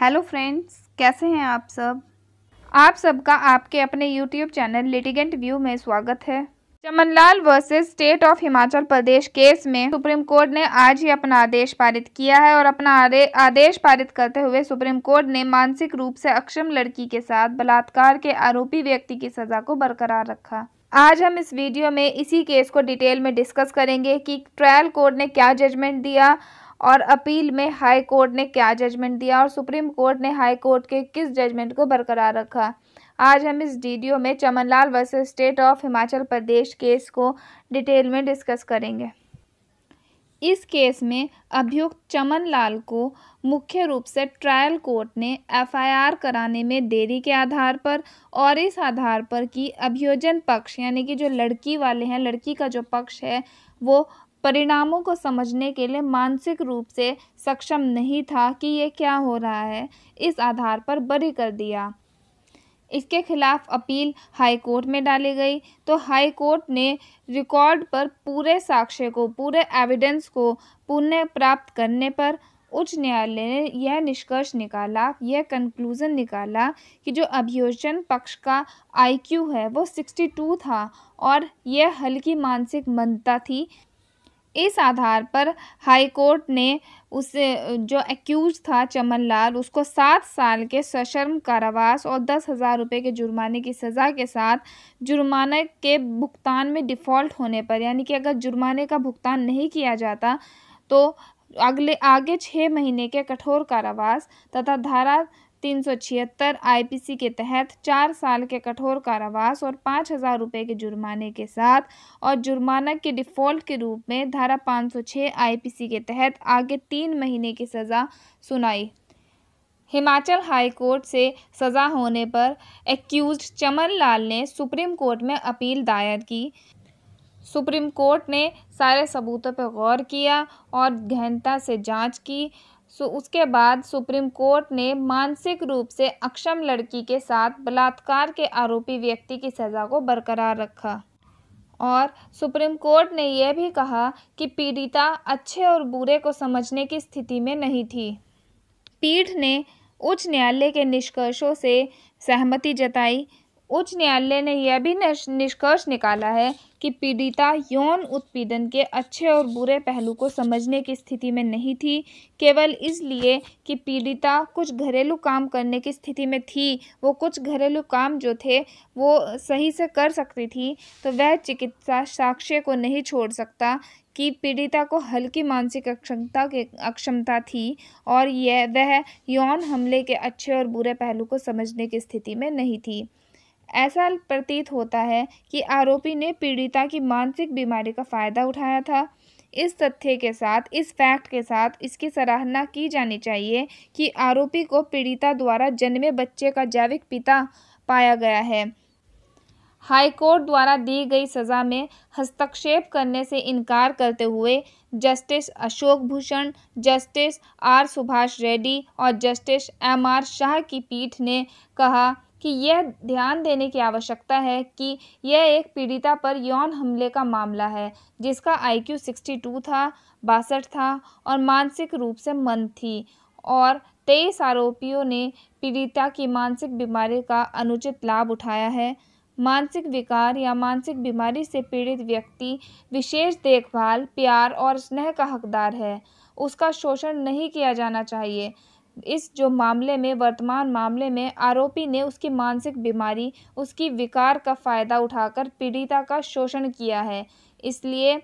hello friends कैसे हैं आप सब आप सबका आपके अपने यूट्यूब चैनल लिटिगेंट व्यू में स्वागत है Chamanlal versus state of Himachal Pradesh case में सुप्रीम कोर्ट ने आज ही अपना आदेश पारित किया है और अपना आदेश पारित करते हुए सुप्रीम कोर्ट ने मानसिक रूप से अक्षम लड़की के साथ बलात्कार के आरोपी व्यक्ति की सजा को बरकरार रखा आज हम इस वीडियो में इसी केस को डिटेल में डिस्कस करेंगे कि ट्रायल कोर्ट ने क्या जजमेंट दिया और अपील में हाई कोर्ट ने क्या जजमेंट दिया और सुप्रीम कोर्ट ने हाई कोर्ट के किस जजमेंट को बरकरार रखा आज हम इस वीडियो में Chamanlal versus state of Himachal Pradesh case को डिटेल में डिस्कस करेंगे इस केस में अभियुक्त चमन लाल को मुख्य रूप से ट्रायल कोर्ट ने एफआईआर कराने में देरी के आधार पर और इस आधार पर कि अभियोजन पक्ष यानी कि जो लड़की वाले हैं लड़की का जो पक्ष है वो परिणामों को समझने के लिए मानसिक रूप से सक्षम नहीं था कि ये क्या हो रहा है इस आधार पर बरी कर दिया इसके खिलाफ अपील हाई कोर्ट में डाली गई तो हाई कोर्ट ने रिकॉर्ड पर पूरे साक्ष्य को पूरे एविडेंस को पुनः प्राप्त करने पर उच्च न्यायालय ने यह निष्कर्ष निकाला यह कंक्लूज़न निकाला कि जो अभियोजन पक्ष का आईक्यू है वो 62 था और यह हल्की मानसिक मंदता थी इस आधार पर हाईकोर्ट ने उसे जो एक्यूज था चमन लाल उसको सात साल के सशर्म कारावास और दस हज़ार रुपये के जुर्माने की सज़ा के साथ जुर्माने के भुगतान में डिफ़ॉल्ट होने पर यानी कि अगर जुर्माने का भुगतान नहीं किया जाता तो अगले आगे छः महीने के कठोर कारावास तथा धारा तीन सौ छिहत्तर सी के तहत चार साल के कठोर कारावास और पाँच हज़ार रुपये के जुर्माने के साथ और जुर्माना के डिफ़ॉल्ट के रूप में धारा पाँच सौ छः सी के तहत आगे तीन महीने की सज़ा सुनाई हिमाचल हाई कोर्ट से सज़ा होने पर एक्यूज चमन लाल ने सुप्रीम कोर्ट में अपील दायर की सुप्रीम कोर्ट ने सारे सबूतों पर गौर किया और गहनता से जांच की सो उसके बाद सुप्रीम कोर्ट ने मानसिक रूप से अक्षम लड़की के साथ बलात्कार के आरोपी व्यक्ति की सज़ा को बरकरार रखा और सुप्रीम कोर्ट ने यह भी कहा कि पीड़िता अच्छे और बुरे को समझने की स्थिति में नहीं थी पीठ ने उच्च न्यायालय के निष्कर्षों से सहमति जताई उच्च न्यायालय ने यह भी निष्कर्ष निकाला है कि पीड़िता यौन उत्पीड़न के अच्छे और बुरे पहलू को समझने की स्थिति में नहीं थी केवल इसलिए कि पीड़िता कुछ घरेलू काम करने की स्थिति में थी वो कुछ घरेलू काम जो थे वो सही से कर सकती थी तो वह चिकित्सा साक्ष्य को नहीं छोड़ सकता कि पीड़िता को हल्की मानसिक अक्षमता के अक्षमता थी और यह वह यौन हमले के अच्छे और बुरे पहलू को समझने की स्थिति में नहीं थी ऐसा प्रतीत होता है कि आरोपी ने पीड़िता की मानसिक बीमारी का फ़ायदा उठाया था इस तथ्य के साथ इस फैक्ट के साथ इसकी सराहना की जानी चाहिए कि आरोपी को पीड़िता द्वारा जन्मे बच्चे का जैविक पिता पाया गया है हाईकोर्ट द्वारा दी गई सज़ा में हस्तक्षेप करने से इनकार करते हुए justice Ashok Bhushan justice R Subhash Reddy और जस्टिस एम आर शाह की पीठ ने कहा कि यह ध्यान देने की आवश्यकता है कि यह एक पीड़िता पर यौन हमले का मामला है जिसका आईक्यू 62 था बासठ था और मानसिक रूप से मंद थी और तेईस आरोपियों ने पीड़िता की मानसिक बीमारी का अनुचित लाभ उठाया है मानसिक विकार या मानसिक बीमारी से पीड़ित व्यक्ति विशेष देखभाल प्यार और स्नेह का हकदार है उसका शोषण नहीं किया जाना चाहिए इस जो मामले में वर्तमान मामले में आरोपी ने उसकी मानसिक बीमारी उसकी विकार का फ़ायदा उठाकर पीड़िता का शोषण किया है इसलिए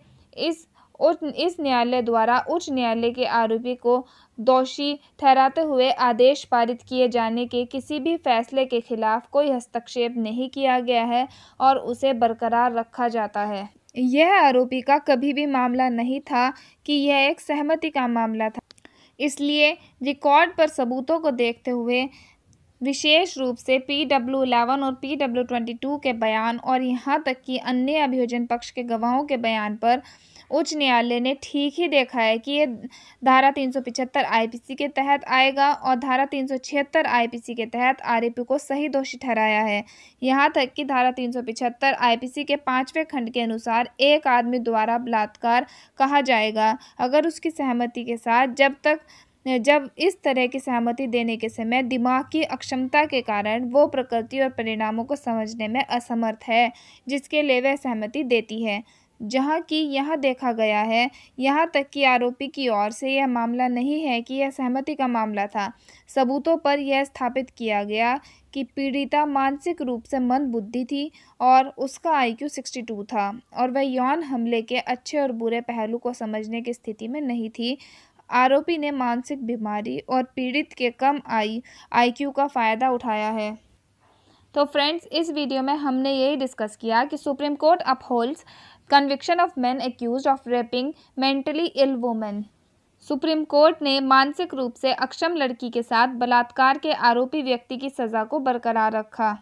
इस उच्च इस न्यायालय द्वारा उच्च न्यायालय के आरोपी को दोषी ठहराते हुए आदेश पारित किए जाने के किसी भी फैसले के खिलाफ कोई हस्तक्षेप नहीं किया गया है और उसे बरकरार रखा जाता है यह आरोपी का कभी भी मामला नहीं था कि यह एक सहमति का मामला था इसलिए रिकॉर्ड पर सबूतों को देखते हुए विशेष रूप से पी डब्ल्यू इलेवन और पी डब्ल्यू ट्वेंटी टू के बयान और यहाँ तक कि अन्य अभियोजन पक्ष के गवाहों के बयान पर उच्च न्यायालय ने ठीक ही देखा है कि ये धारा तीन सौ पी सी के तहत आएगा और धारा तीन सौ छिहत्तर सी के तहत आरोपी को सही दोषी ठहराया है यहाँ तक कि धारा तीन सौ पी सी के पाँचवें खंड के अनुसार एक आदमी द्वारा बलात्कार कहा जाएगा अगर उसकी सहमति के साथ जब तक जब इस तरह की सहमति देने के समय दिमाग की अक्षमता के कारण वो प्रकृति और परिणामों को समझने में असमर्थ है जिसके लिए वह सहमति देती है जहां कि यह देखा गया है यहां तक कि आरोपी की ओर से यह मामला नहीं है कि यह सहमति का मामला था सबूतों पर यह स्थापित किया गया कि पीड़िता मानसिक रूप से मंद बुद्धि थी और उसका आईक्यू 62 था और वह यौन हमले के अच्छे और बुरे पहलू को समझने की स्थिति में नहीं थी आरोपी ने मानसिक बीमारी और पीड़ित के कम आई आईक्यू का फ़ायदा उठाया है तो फ्रेंड्स इस वीडियो में हमने यही डिस्कस किया कि supreme court upholds conviction of man accused of raping mentally ill women supreme court ने मानसिक रूप से अक्षम लड़की के साथ बलात्कार के आरोपी व्यक्ति की सज़ा को बरकरार रखा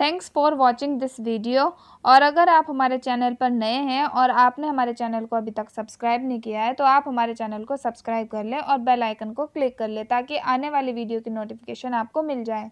thanks for watching this video और अगर आप हमारे चैनल पर नए हैं और आपने हमारे चैनल को अभी तक सब्सक्राइब नहीं किया है तो आप हमारे चैनल को सब्सक्राइब कर लें और बेल आइकन को क्लिक कर लें ताकि आने वाली वीडियो की नोटिफिकेशन आपको मिल जाए